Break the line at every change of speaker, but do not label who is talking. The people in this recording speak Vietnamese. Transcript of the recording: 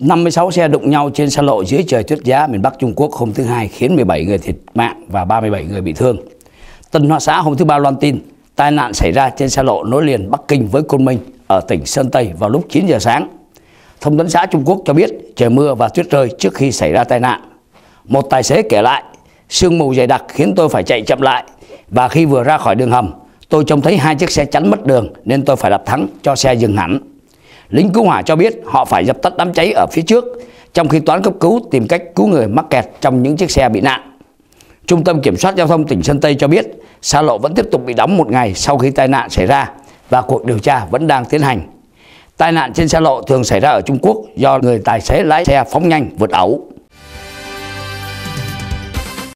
56 xe đụng nhau trên xa lộ dưới trời tuyết giá miền Bắc Trung Quốc hôm thứ Hai khiến 17 người thiệt mạng và 37 người bị thương. Tân Hoa Xã hôm thứ Ba loan tin tai nạn xảy ra trên xa lộ nối liền Bắc Kinh với Côn Minh ở tỉnh Sơn Tây vào lúc 9 giờ sáng. Thông tấn xã Trung Quốc cho biết trời mưa và tuyết rơi trước khi xảy ra tai nạn. Một tài xế kể lại, sương mù dày đặc khiến tôi phải chạy chậm lại và khi vừa ra khỏi đường hầm, tôi trông thấy hai chiếc xe chắn mất đường nên tôi phải đạp thắng cho xe dừng hẳn. Lính cứu hỏa cho biết họ phải dập tắt đám cháy ở phía trước, trong khi toán cấp cứu tìm cách cứu người mắc kẹt trong những chiếc xe bị nạn. Trung tâm Kiểm soát Giao thông tỉnh Sơn Tây cho biết xa lộ vẫn tiếp tục bị đóng một ngày sau khi tai nạn xảy ra và cuộc điều tra vẫn đang tiến hành. Tai nạn trên xa lộ thường xảy ra ở Trung Quốc do người tài xế lái xe phóng nhanh vượt ẩu.